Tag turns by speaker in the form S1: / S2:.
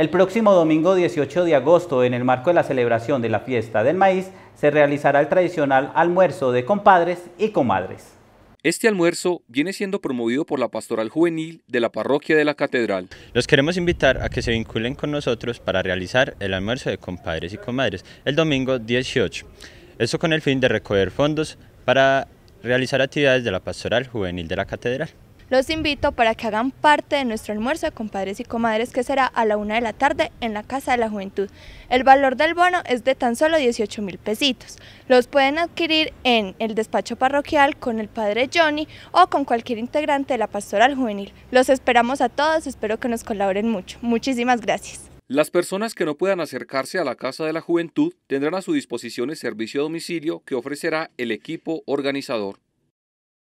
S1: El próximo domingo 18 de agosto, en el marco de la celebración de la fiesta del maíz, se realizará el tradicional almuerzo de compadres y comadres. Este almuerzo viene
S2: siendo promovido por la Pastoral Juvenil de la Parroquia de la Catedral. Los queremos invitar a que se vinculen con nosotros para realizar el almuerzo de compadres y comadres el domingo 18. Esto con el fin de recoger fondos para realizar actividades de la Pastoral Juvenil de la Catedral
S3: los invito para que hagan parte de nuestro almuerzo de compadres y comadres que será a la una de la tarde en la Casa de la Juventud. El valor del bono es de tan solo 18 mil pesitos. Los pueden adquirir en el despacho parroquial con el padre Johnny o con cualquier integrante de la pastoral juvenil. Los esperamos a todos, espero que nos colaboren mucho. Muchísimas gracias.
S4: Las personas que no puedan acercarse a la Casa de la Juventud tendrán a su disposición el servicio a domicilio que ofrecerá el equipo organizador.